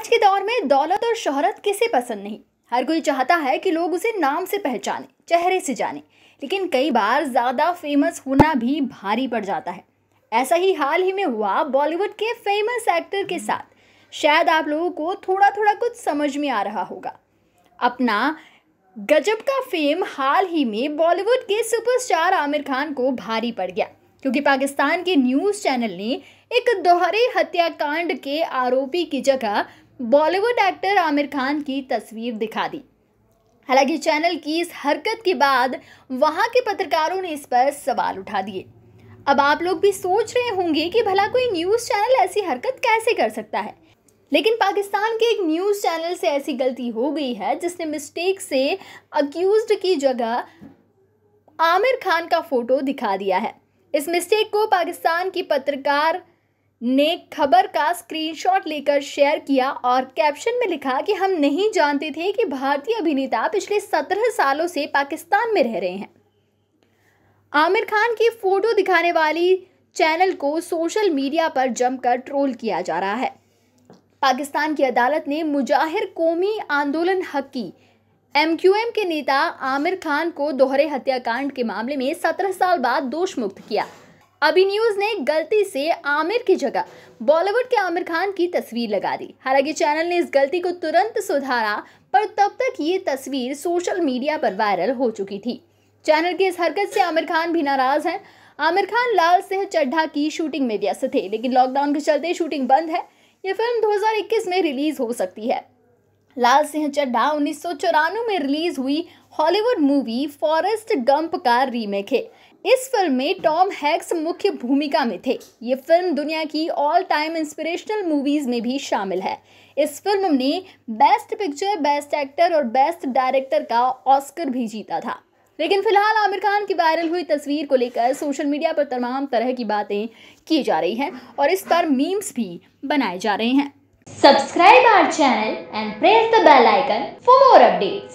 आज के दौर में दौलत और शोहरत किसे पसंद नहीं हर कोई चाहता है कि लोग उसे नाम से पहचाने चेहरे से जाने लेकिन कई बार ज़्यादा फेमस होना भी भारी पड़ जाता है ऐसा ही हाल ही में हुआ बॉलीवुड के फेमस एक्टर के साथ शायद आप लोगों को थोड़ा थोड़ा कुछ समझ में आ रहा होगा अपना गजब का फेम हाल ही में बॉलीवुड के सुपरस्टार आमिर खान को भारी पड़ गया क्योंकि पाकिस्तान के न्यूज़ चैनल ने एक दोहरे हत्याकांड के आरोपी की जगह बॉलीवुड एक्टर आमिर खान की तस्वीर दिखा दी हालांकि चैनल की इस हरकत के बाद वहां के पत्रकारों ने इस पर सवाल उठा दिए अब आप लोग भी सोच रहे होंगे कि भला कोई न्यूज़ चैनल ऐसी हरकत कैसे कर सकता है लेकिन पाकिस्तान के एक न्यूज़ चैनल से ऐसी गलती हो गई है जिसने मिस्टेक से अक्यूज़ की जगह आमिर खान का फ़ोटो दिखा दिया है इस मिस्टेक को पाकिस्तान की पत्रकार ने खबर का स्क्रीनशॉट लेकर शेयर किया और कैप्शन में लिखा कि हम नहीं जानते थे कि भारतीय अभिनेता पिछले सत्रह सालों से पाकिस्तान में रह रहे हैं आमिर खान की फोटो दिखाने वाली चैनल को सोशल मीडिया पर जमकर ट्रोल किया जा रहा है पाकिस्तान की अदालत ने मुजाहिर कौमी आंदोलन हक की एम के नेता आमिर खान को दोहरे हत्याकांड के मामले में सत्रह साल बाद दोष मुक्त किया अभी न्यूज ने गलती से आमिर की जगह बॉलीवुड के आमिर खान की तस्वीर लगा दी हालांकि चैनल ने इस गलती को तुरंत सुधारा पर तब तक ये तस्वीर सोशल मीडिया पर वायरल हो चुकी थी चैनल की इस हरकत से आमिर खान भी नाराज हैं आमिर खान लाल सिंह चड्ढा की शूटिंग में व्यस्त थे लेकिन लॉकडाउन के चलते शूटिंग बंद है ये फिल्म 2021 में रिलीज हो सकती है लाल सिंह चड्ढा उन्नीस में रिलीज हुई हॉलीवुड मूवी फॉरेस्ट गंप का रीमेक है इस फिल्म में टॉम हैक्स मुख्य भूमिका में थे ये फिल्म दुनिया की ऑल टाइम इंस्पिरेशनल मूवीज़ में भी शामिल है इस फिल्म ने बेस्ट पिक्चर बेस्ट एक्टर और बेस्ट डायरेक्टर का ऑस्कर भी जीता था लेकिन फिलहाल आमिर खान की वायरल हुई तस्वीर को लेकर सोशल मीडिया पर तमाम तरह की बातें की जा रही हैं और इस पर मीम्स भी बनाए जा रहे हैं subscribe our channel and press the bell icon for more updates